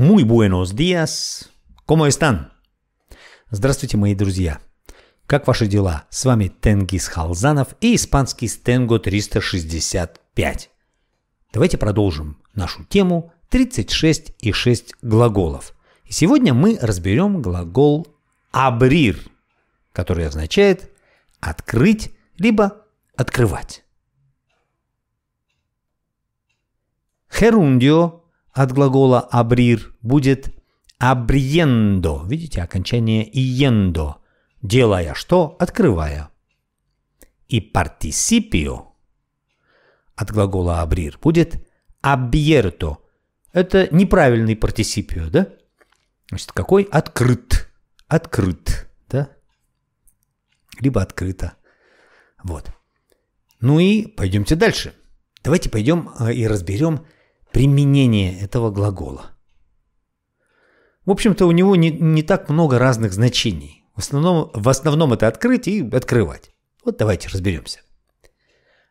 Muy buenos días. ¿Cómo están? Здравствуйте, мои друзья. Как ваши дела? С вами Тенгиз Халзанов и испанский Стенго 365. Давайте продолжим нашу тему 36 и 6 глаголов. И сегодня мы разберем глагол «абрир», который означает «открыть» либо «открывать». Херундио от глагола «абрир» будет «абриендо». Видите, окончание «иендо» – «делая что?» – «открывая». И «партисипио» от глагола «абрир» будет «абьерто». Это неправильный партисипио, да? Значит, какой? Открыт. Открыт, да? Либо открыто. Вот. Ну и пойдемте дальше. Давайте пойдем э, и разберем – применение этого глагола. В общем-то, у него не, не так много разных значений. В основном, в основном это открыть и открывать. Вот давайте разберемся.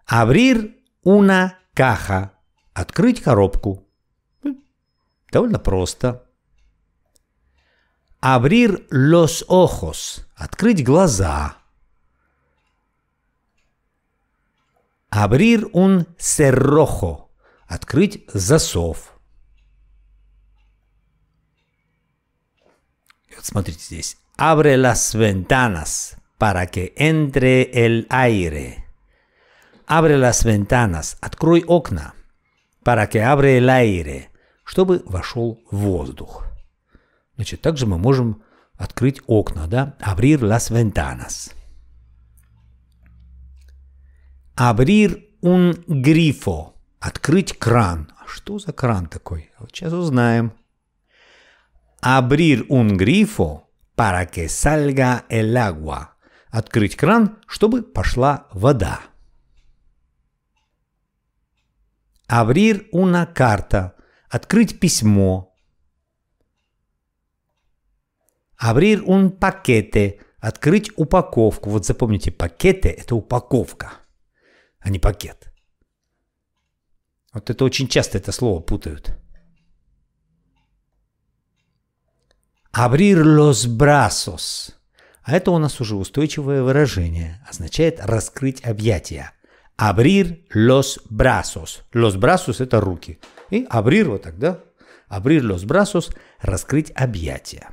Абрир una caja — Открыть коробку. Хм, довольно просто. Абрир los ojos. Открыть глаза. Абрир un cerrojo открыть засов. Вот смотрите здесь. Abre las ventanas para que entre el aire. Abre las ventanas. Открой окна. Para que abre el aire. Чтобы вошел воздух. Значит, также мы можем открыть окна, да? Abrir las ventanas. Abrir un grifo. Открыть кран. А что за кран такой? Вот сейчас узнаем. Abrir un grifo para que salga el agua. Открыть кран, чтобы пошла вода. Abrir una carta. Открыть письмо. Abrir un paquete. Открыть упаковку. Вот запомните, пакеты – это упаковка, а не пакет. Вот это очень часто это слово путают. Abrir los brazos. А это у нас уже устойчивое выражение. Означает раскрыть объятия. Abrir los brazos. Los brazos – это руки. И abrir вот так, да? Abrir los brazos – раскрыть объятия.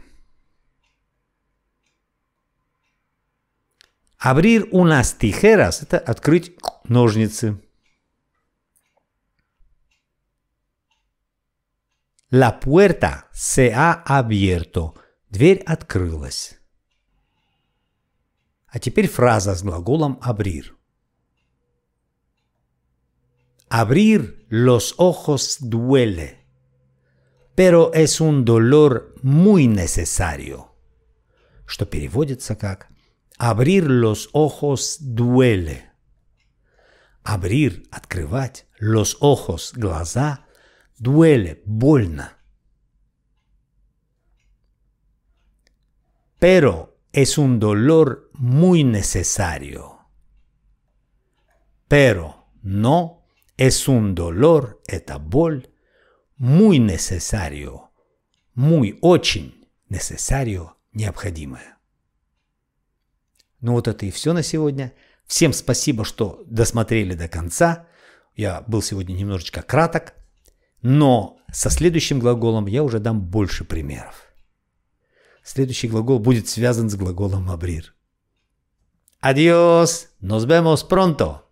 Abrir unas tijeras – это открыть ножницы. La puerta se ha abierto. Дверь открылась. А теперь фраза с глаголом abrir. Abrir los ojos duele, pero es un dolor muy necesario. Что переводится как «Abrir los ojos duele». Abrir – открывать, los ojos – глаза – Duele, больно. Pero es un dolor muy necesario. Pero no es un dolor, это боль, muy necesario, muy очень necesario, необходимое. Ну вот это и все на сегодня. Всем спасибо, что досмотрели до конца. Я был сегодня немножечко краток. Но со следующим глаголом я уже дам больше примеров. Следующий глагол будет связан с глаголом «абрир». Adiós, nos vemos pronto.